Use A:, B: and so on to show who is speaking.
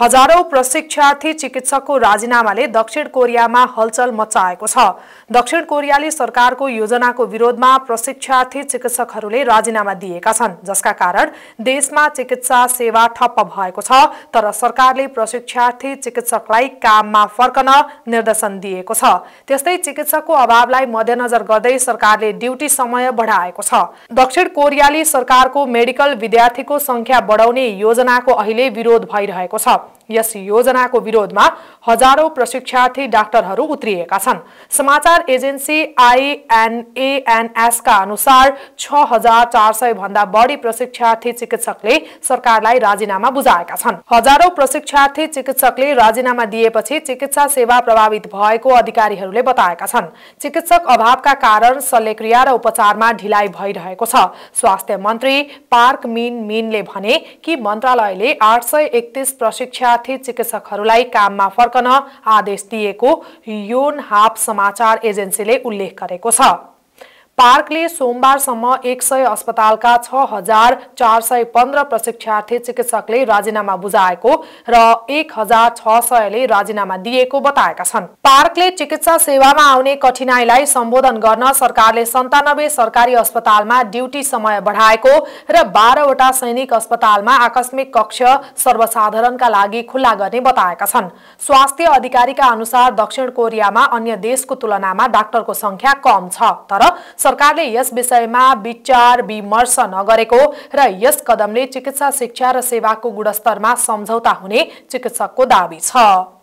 A: हजारौं प्रशिक्षार्थी चिकित्सकको राजीनामाले दक्षिण कोरियामा हलचल मचाएको छ दक्षिण कोरियाली सरकारको योजनाको विरोधमा प्रशिक्षार्थी चिकित्सकहरूले राजीनामा दिएका छन् जसका कारण देशमा चिकित्सा सेवा ठप्प भएको छ तर सरकारले प्रशिक्षार्थी चिकित्सकलाई काममा फर्कन निर्देशन दिएको छ त्यस्तै चिकित्सकको अभावलाई मध्यनजर गर्दै सरकारले ड्युटी समय बढाएको छ दक्षिण कोरियाली सरकारको मेडिकल विद्यार्थीको सङ्ख्या बढाउने योजनाको अहिले विरोध भइरहेको छ यस योजनाको विरोधमा हजारौं प्रशिक्षार्थी डाक्टरहरू उत्रिएका छन् समाचार एजेन्सी आइएनएएनएसका अनुसार छ हजार चार सय भन्दा बढी प्रशिक्षार्थी चिकित्सकले सरकारलाई राजीनामा बुझाएका छन् हजारौं प्रशिक्षार्थी चिकित्सकले राजीनामा दिएपछि चिकित्सा सेवा प्रभावित भएको अधिकारीहरूले बताएका छन् चिकित्सक अभावका कारण शल्यक्रिया र उपचारमा ढिलाइ भइरहेको छ स्वास्थ्य मन्त्री पार्क मिन मिनले भने कि मन्त्रालयले आठ सय एकतिस प्रशिक्षण प्रख्याथित चिकित्सकहरूलाई काममा फर्कन आदेश दिएको योन हाप समाचार एजेन्सीले उल्लेख गरेको छ पार्कले सोमबारसम्म एक सय अस्पतालका छ हजार चार सय पन्ध्र प्रशिक्षार्थी चिकित्सकले राजीनामा बुझाएको र एक हजार छ सयले राजीनामा दिएको बताएका छन् पार्कले चिकित्सा सेवामा आउने कठिनाईलाई सम्बोधन गर्न सरकारले सन्तानब्बे सरकारी अस्पतालमा ड्युटी समय बढाएको र बाह्रवटा सैनिक अस्पतालमा आकस्मिक कक्ष सर्वसाधारणका लागि खुल्ला गर्ने बताएका छन् स्वास्थ्य अधिकारीका अनुसार दक्षिण कोरियामा अन्य देशको तुलनामा डाक्टरको संख्या कम छ तर सरकारले यस विषयमा विचार विमर्श नगरेको र यस कदमले चिकित्सा शिक्षा र सेवाको गुणस्तरमा सम्झौता हुने चिकित्सकको दावी छ